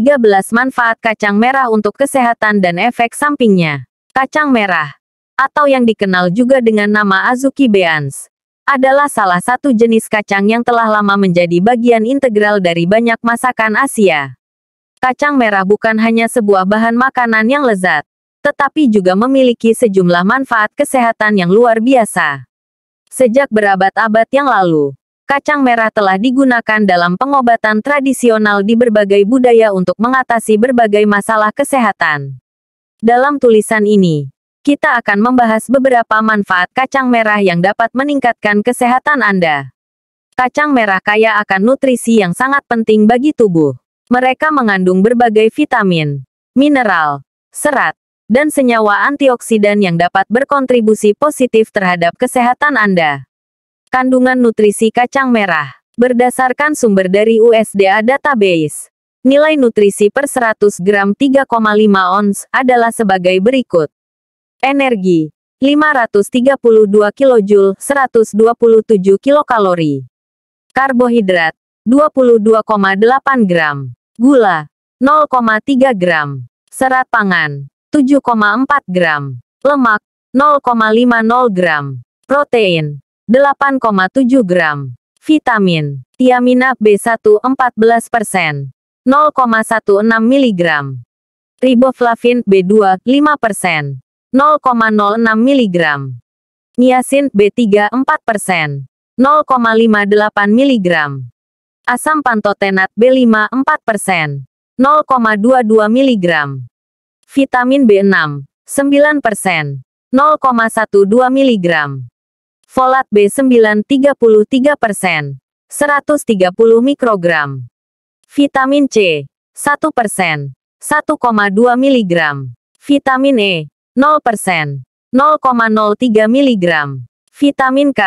13 manfaat kacang merah untuk kesehatan dan efek sampingnya. Kacang merah, atau yang dikenal juga dengan nama Azuki beans, adalah salah satu jenis kacang yang telah lama menjadi bagian integral dari banyak masakan Asia. Kacang merah bukan hanya sebuah bahan makanan yang lezat, tetapi juga memiliki sejumlah manfaat kesehatan yang luar biasa. Sejak berabad-abad yang lalu, kacang merah telah digunakan dalam pengobatan tradisional di berbagai budaya untuk mengatasi berbagai masalah kesehatan. Dalam tulisan ini, kita akan membahas beberapa manfaat kacang merah yang dapat meningkatkan kesehatan Anda. Kacang merah kaya akan nutrisi yang sangat penting bagi tubuh. Mereka mengandung berbagai vitamin, mineral, serat, dan senyawa antioksidan yang dapat berkontribusi positif terhadap kesehatan Anda. Kandungan nutrisi kacang merah. Berdasarkan sumber dari USDA Database, nilai nutrisi per 100 gram 3,5 ons adalah sebagai berikut. Energi 532 kJ 127 kilokalori. Karbohidrat 22,8 gram. Gula 0,3 gram. Serat pangan 7,4 gram. Lemak 0,50 gram. Protein 8,7 gram. Vitamin Tiamina B1 14%, 0,16 mg. Riboflavin B2 5%, 0,06 mg. Niacin B3 4%, persen, 0,58 mg. Asam pantotenat B5 4%, persen, 0,22 mg. Vitamin B6 9%, persen, 0,12 mg. Folat B9 33%, 130 mikrogram. Vitamin C 1%, 1,2 mg. Vitamin E 0%, 0,03 mg. Vitamin K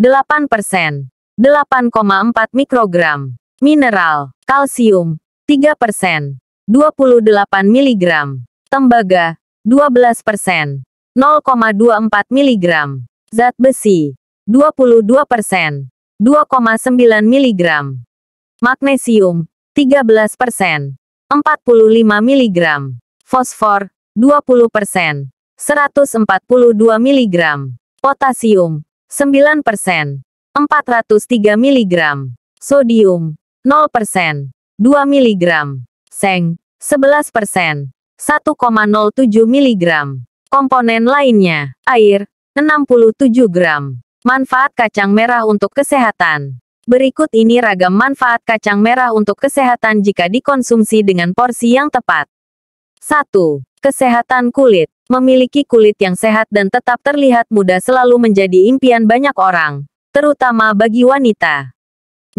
8%, 8,4 mikrogram. Mineral, kalsium 3%, 28 mg. Tembaga 12%, 0,24 mg. Zat besi 22%, 2,9 mg. Magnesium 13%, 45 mg. Fosfor 20%, 142 mg. Potasium 9%, 403 mg. Sodium 0%, 2 mg. Seng 11%, 1,07 mg. Komponen lainnya, air 67 gram. Manfaat kacang merah untuk kesehatan. Berikut ini ragam manfaat kacang merah untuk kesehatan jika dikonsumsi dengan porsi yang tepat. 1. Kesehatan kulit. Memiliki kulit yang sehat dan tetap terlihat muda selalu menjadi impian banyak orang, terutama bagi wanita.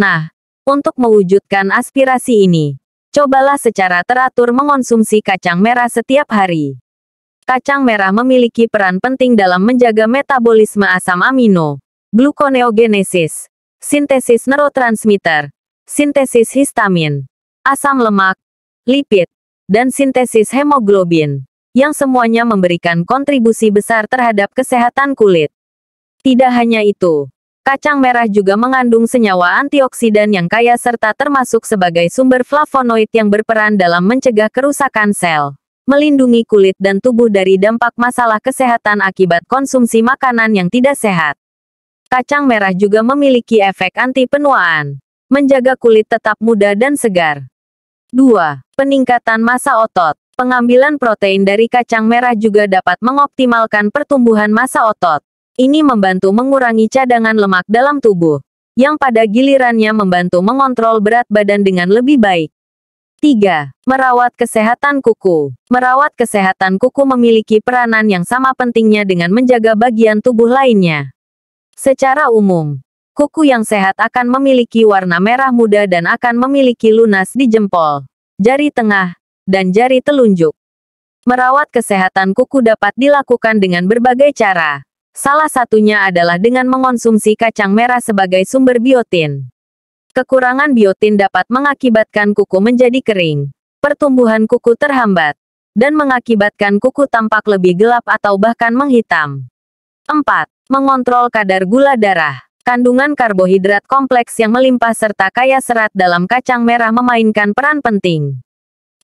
Nah, untuk mewujudkan aspirasi ini, cobalah secara teratur mengonsumsi kacang merah setiap hari. Kacang merah memiliki peran penting dalam menjaga metabolisme asam amino, gluconeogenesis, sintesis neurotransmitter, sintesis histamin, asam lemak, lipid, dan sintesis hemoglobin, yang semuanya memberikan kontribusi besar terhadap kesehatan kulit. Tidak hanya itu, kacang merah juga mengandung senyawa antioksidan yang kaya serta termasuk sebagai sumber flavonoid yang berperan dalam mencegah kerusakan sel melindungi kulit dan tubuh dari dampak masalah kesehatan akibat konsumsi makanan yang tidak sehat. Kacang merah juga memiliki efek anti penuaan, menjaga kulit tetap muda dan segar. 2. Peningkatan massa otot. Pengambilan protein dari kacang merah juga dapat mengoptimalkan pertumbuhan massa otot. Ini membantu mengurangi cadangan lemak dalam tubuh, yang pada gilirannya membantu mengontrol berat badan dengan lebih baik. 3. Merawat kesehatan kuku. Merawat kesehatan kuku memiliki peranan yang sama pentingnya dengan menjaga bagian tubuh lainnya. Secara umum, kuku yang sehat akan memiliki warna merah muda dan akan memiliki lunas di jempol, jari tengah, dan jari telunjuk. Merawat kesehatan kuku dapat dilakukan dengan berbagai cara. Salah satunya adalah dengan mengonsumsi kacang merah sebagai sumber biotin. Kekurangan biotin dapat mengakibatkan kuku menjadi kering, pertumbuhan kuku terhambat, dan mengakibatkan kuku tampak lebih gelap atau bahkan menghitam. 4. Mengontrol kadar gula darah. Kandungan karbohidrat kompleks yang melimpah serta kaya serat dalam kacang merah memainkan peran penting.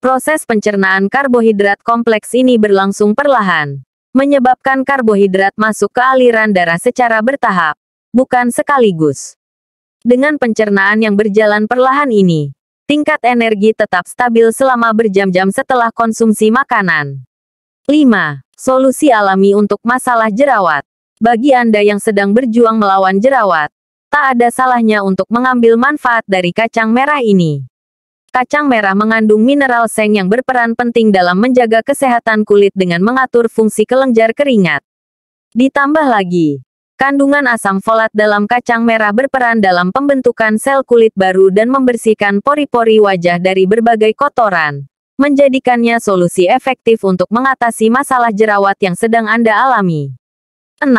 Proses pencernaan karbohidrat kompleks ini berlangsung perlahan, menyebabkan karbohidrat masuk ke aliran darah secara bertahap, bukan sekaligus. Dengan pencernaan yang berjalan perlahan ini, tingkat energi tetap stabil selama berjam-jam setelah konsumsi makanan. 5. Solusi alami untuk masalah jerawat. Bagi Anda yang sedang berjuang melawan jerawat, tak ada salahnya untuk mengambil manfaat dari kacang merah ini. Kacang merah mengandung mineral seng yang berperan penting dalam menjaga kesehatan kulit dengan mengatur fungsi kelenjar keringat. Ditambah lagi, Kandungan asam folat dalam kacang merah berperan dalam pembentukan sel kulit baru dan membersihkan pori-pori wajah dari berbagai kotoran. Menjadikannya solusi efektif untuk mengatasi masalah jerawat yang sedang Anda alami. 6.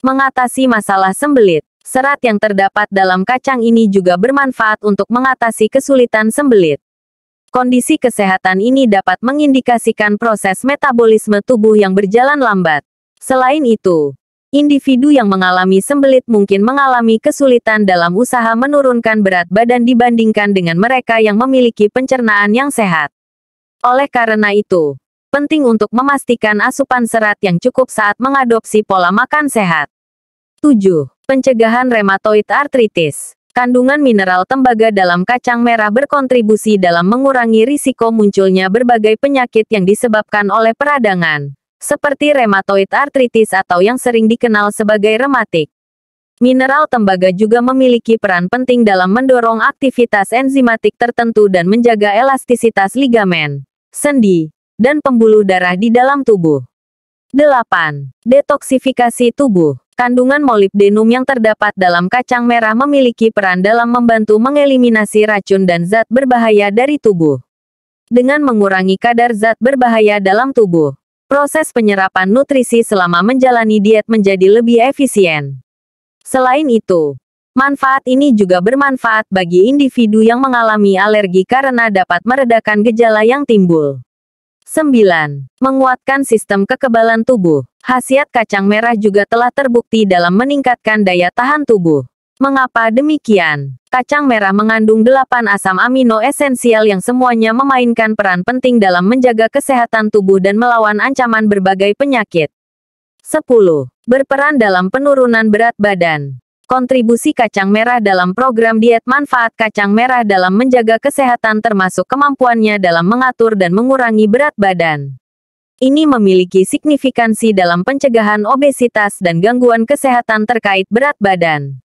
Mengatasi masalah sembelit. Serat yang terdapat dalam kacang ini juga bermanfaat untuk mengatasi kesulitan sembelit. Kondisi kesehatan ini dapat mengindikasikan proses metabolisme tubuh yang berjalan lambat. Selain itu, individu yang mengalami sembelit mungkin mengalami kesulitan dalam usaha menurunkan berat badan dibandingkan dengan mereka yang memiliki pencernaan yang sehat. Oleh karena itu, penting untuk memastikan asupan serat yang cukup saat mengadopsi pola makan sehat. 7. Pencegahan rheumatoid Arthritis Kandungan mineral tembaga dalam kacang merah berkontribusi dalam mengurangi risiko munculnya berbagai penyakit yang disebabkan oleh peradangan seperti rheumatoid arthritis atau yang sering dikenal sebagai rematik. Mineral tembaga juga memiliki peran penting dalam mendorong aktivitas enzimatik tertentu dan menjaga elastisitas ligamen, sendi, dan pembuluh darah di dalam tubuh. 8. Detoksifikasi tubuh Kandungan molibdenum yang terdapat dalam kacang merah memiliki peran dalam membantu mengeliminasi racun dan zat berbahaya dari tubuh. Dengan mengurangi kadar zat berbahaya dalam tubuh, proses penyerapan nutrisi selama menjalani diet menjadi lebih efisien. Selain itu, manfaat ini juga bermanfaat bagi individu yang mengalami alergi karena dapat meredakan gejala yang timbul. 9. Menguatkan sistem kekebalan tubuh. Khasiat kacang merah juga telah terbukti dalam meningkatkan daya tahan tubuh. Mengapa demikian? Kacang merah mengandung 8 asam amino esensial yang semuanya memainkan peran penting dalam menjaga kesehatan tubuh dan melawan ancaman berbagai penyakit. 10. Berperan dalam penurunan berat badan. Kontribusi kacang merah dalam program diet manfaat kacang merah dalam menjaga kesehatan termasuk kemampuannya dalam mengatur dan mengurangi berat badan. Ini memiliki signifikansi dalam pencegahan obesitas dan gangguan kesehatan terkait berat badan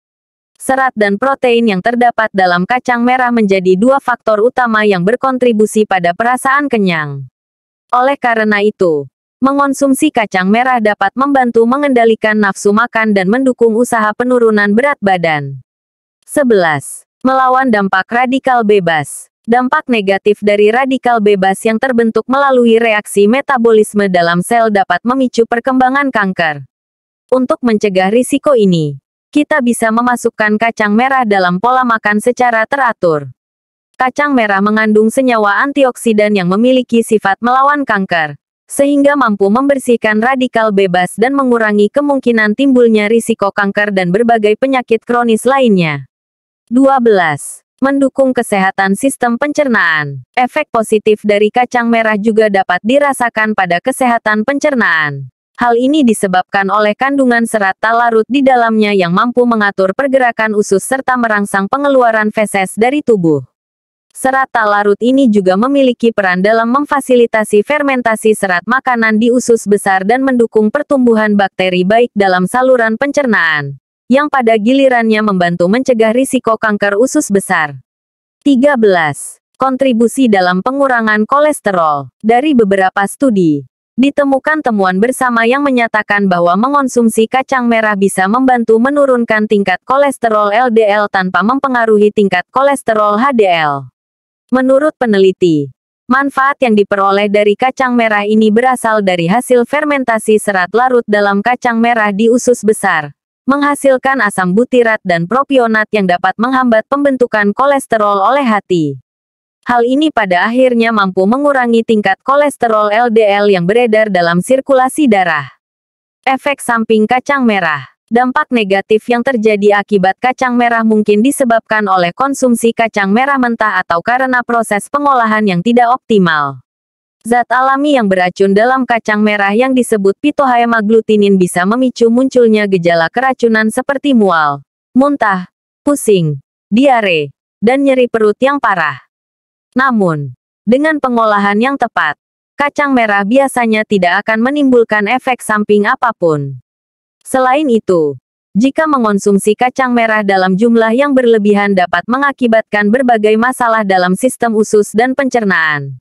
serat dan protein yang terdapat dalam kacang merah menjadi dua faktor utama yang berkontribusi pada perasaan kenyang. Oleh karena itu, mengonsumsi kacang merah dapat membantu mengendalikan nafsu makan dan mendukung usaha penurunan berat badan. 11. Melawan dampak radikal bebas dampak negatif dari radikal bebas yang terbentuk melalui reaksi metabolisme dalam sel dapat memicu perkembangan kanker. Untuk mencegah risiko ini, kita bisa memasukkan kacang merah dalam pola makan secara teratur. Kacang merah mengandung senyawa antioksidan yang memiliki sifat melawan kanker, sehingga mampu membersihkan radikal bebas dan mengurangi kemungkinan timbulnya risiko kanker dan berbagai penyakit kronis lainnya. 12. Mendukung kesehatan sistem pencernaan. Efek positif dari kacang merah juga dapat dirasakan pada kesehatan pencernaan. Hal ini disebabkan oleh kandungan serat tak larut di dalamnya yang mampu mengatur pergerakan usus serta merangsang pengeluaran feses dari tubuh. Serat tak larut ini juga memiliki peran dalam memfasilitasi fermentasi serat makanan di usus besar dan mendukung pertumbuhan bakteri baik dalam saluran pencernaan, yang pada gilirannya membantu mencegah risiko kanker usus besar. 13. Kontribusi dalam pengurangan kolesterol dari beberapa studi ditemukan temuan bersama yang menyatakan bahwa mengonsumsi kacang merah bisa membantu menurunkan tingkat kolesterol LDL tanpa mempengaruhi tingkat kolesterol HDL. Menurut peneliti, manfaat yang diperoleh dari kacang merah ini berasal dari hasil fermentasi serat larut dalam kacang merah di usus besar, menghasilkan asam butirat dan propionat yang dapat menghambat pembentukan kolesterol oleh hati. Hal ini pada akhirnya mampu mengurangi tingkat kolesterol LDL yang beredar dalam sirkulasi darah. Efek samping kacang merah Dampak negatif yang terjadi akibat kacang merah mungkin disebabkan oleh konsumsi kacang merah mentah atau karena proses pengolahan yang tidak optimal. Zat alami yang beracun dalam kacang merah yang disebut pitohemaglutinin bisa memicu munculnya gejala keracunan seperti mual, muntah, pusing, diare, dan nyeri perut yang parah. Namun, dengan pengolahan yang tepat, kacang merah biasanya tidak akan menimbulkan efek samping apapun. Selain itu, jika mengonsumsi kacang merah dalam jumlah yang berlebihan dapat mengakibatkan berbagai masalah dalam sistem usus dan pencernaan.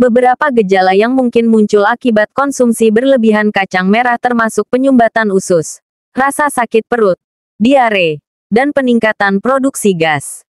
Beberapa gejala yang mungkin muncul akibat konsumsi berlebihan kacang merah termasuk penyumbatan usus, rasa sakit perut, diare, dan peningkatan produksi gas.